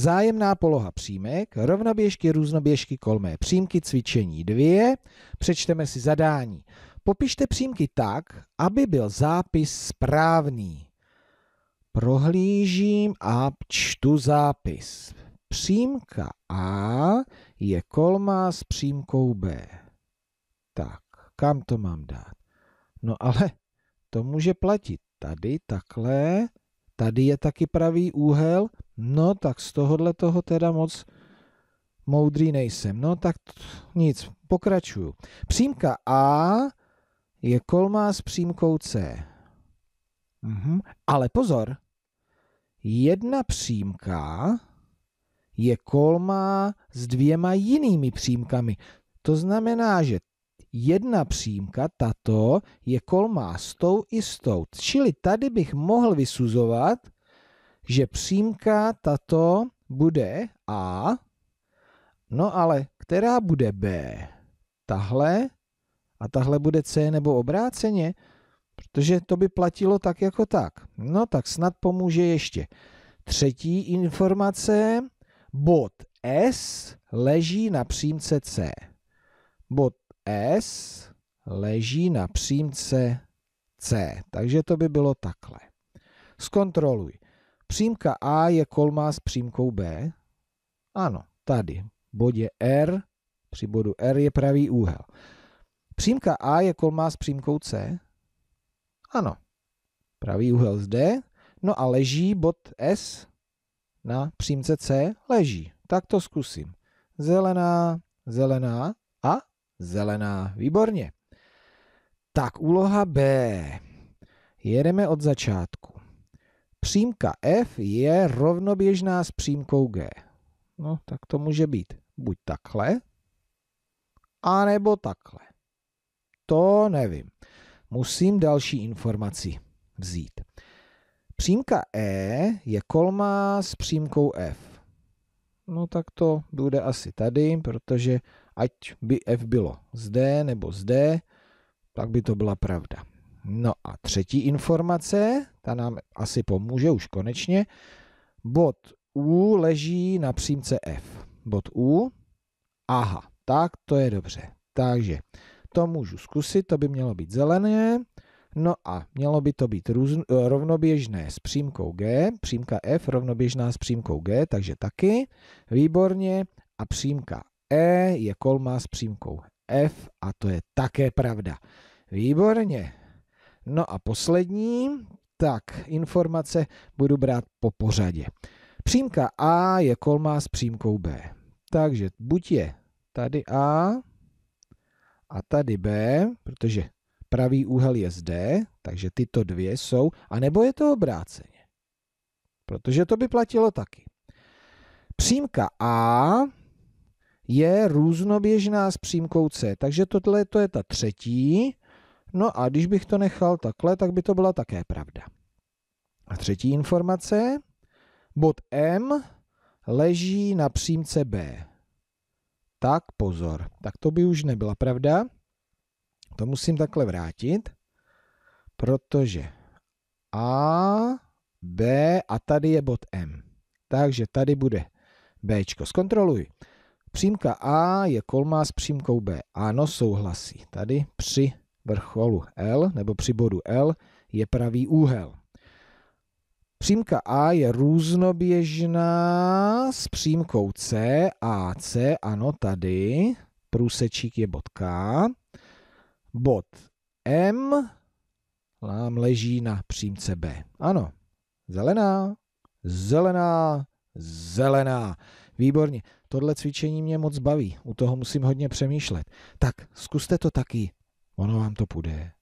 Zájemná poloha přímek, rovnoběžky, různoběžky, kolmé přímky, cvičení dvě. Přečteme si zadání. Popište přímky tak, aby byl zápis správný. Prohlížím a čtu zápis. Přímka A je kolma s přímkou B. Tak, kam to mám dát? No ale to může platit tady, takhle, tady je taky pravý úhel, No tak z tohohle toho teda moc moudrý nejsem. No tak nic, pokračuju. Přímka A je kolmá s přímkou C. Mm-hmm. Ale pozor, jedna přímka je kolmá s dvěma jinými přímkami. To znamená, že jedna přímka, tato, je kolmá s tou i s tou. Čili tady bych mohl vysuzovat, že přímka tato bude A, no ale která bude B? Tahle a tahle bude C nebo obráceně? Protože to by platilo tak jako tak. No tak snad pomůže ještě. Třetí informace, bod S leží na přímce C. Bod S leží na přímce C. Takže to by bylo takhle. Zkontroluj. Přímka A je kolmá s přímkou B? Ano, tady. Bodě R, při bodu R je pravý úhel. Přímka A je kolmá s přímkou C? Ano. Pravý úhel zde. No a leží bod S na přímce C? Leží. Tak to zkusím. Zelená, zelená a zelená. Výborně. Tak, úloha B. Jedeme od začátku přímka f je rovnoběžná s přímkou g. No, tak to může být buď takhle, anebo takhle. To nevím. Musím další informaci vzít. Přímka E je kolmá s přímkou F. No tak to bude asi tady, protože ať by F bylo zde nebo zde, tak by to byla pravda. No a třetí informace, ta nám asi pomůže už konečně. Bod U leží na přímce F. Bod U, aha, tak to je dobře. Takže to můžu zkusit, to by mělo být zelené, no a mělo by to být rovnoběžné s přímkou G, přímka F rovnoběžná s přímkou G, takže taky, výborně, a přímka E je kolma s přímkou F a to je také pravda. Výborně. No a poslední, tak, informace budu brát po pořadě. Přímka A je kolmá s přímkou B. Takže buď je tady A a tady B, protože pravý úhel je zde, takže tyto dvě jsou, a nebo je to obráceně. Protože to by platilo taky. Přímka A je různoběžná s přímkou C, takže tohle to je ta třetí No a když bych to nechal takhle, tak by to byla také pravda. A třetí informace, bod M leží na přímce B. Tak pozor, tak to by už nebyla pravda. To musím takhle vrátit, protože A, B a tady je bod M. Takže tady bude B. Zkontroluj. Přímka A je kolmá s přímkou B. Ano, souhlasí. Tady při vrcholu L nebo při bodu L je pravý úhel. Přímka A je různoběžná s přímkou C, A c, ano, tady, průsečík je bod K. Bod M nám leží na přímce B. Ano, zelená, zelená, zelená. Výborně, tohle cvičení mě moc baví, u toho musím hodně přemýšlet. Tak, zkuste to taky ono vám to půjde.